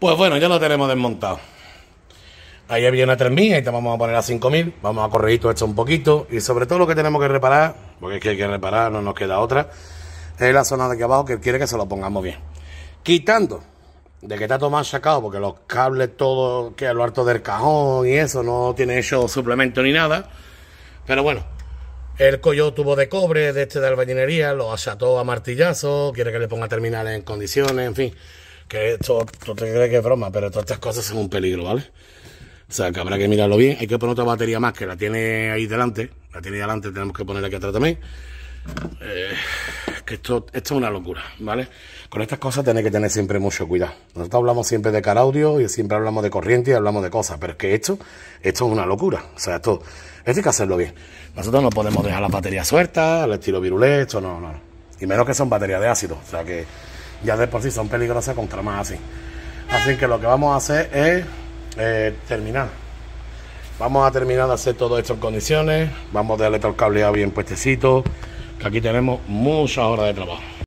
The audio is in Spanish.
Pues bueno, ya lo tenemos desmontado. Ahí había una 3000, ahí te vamos a poner a 5000. Vamos a corregir todo esto un poquito. Y sobre todo lo que tenemos que reparar, porque es que hay que reparar, no nos queda otra, es la zona de aquí abajo que quiere que se lo pongamos bien. Quitando de que está todo más sacado, porque los cables todo que a lo alto del cajón y eso no tiene hecho suplemento ni nada. Pero bueno, el collo tubo de cobre de este de albañilería, lo acható a martillazo, quiere que le ponga terminales en condiciones, en fin. Que esto, tú te crees que es broma, pero todas estas cosas son un peligro, ¿vale? O sea, que habrá que mirarlo bien. Hay que poner otra batería más que la tiene ahí delante. La tiene ahí delante, tenemos que poner aquí atrás también. Eh, que esto, esto es una locura, ¿vale? Con estas cosas tenéis que tener siempre mucho cuidado. Nosotros hablamos siempre de car audio y siempre hablamos de corriente y hablamos de cosas, pero es que esto, esto es una locura. O sea, esto, esto hay que hacerlo bien. Nosotros no podemos dejar las baterías sueltas, al estilo virulé, esto no, no. Y menos que son baterías de ácido. O sea que ya de por sí son peligrosas contra más así. Así que lo que vamos a hacer es eh, terminar. Vamos a terminar de hacer todas estas condiciones. Vamos a darle todo el cableado bien puestecito. Que aquí tenemos muchas horas de trabajo.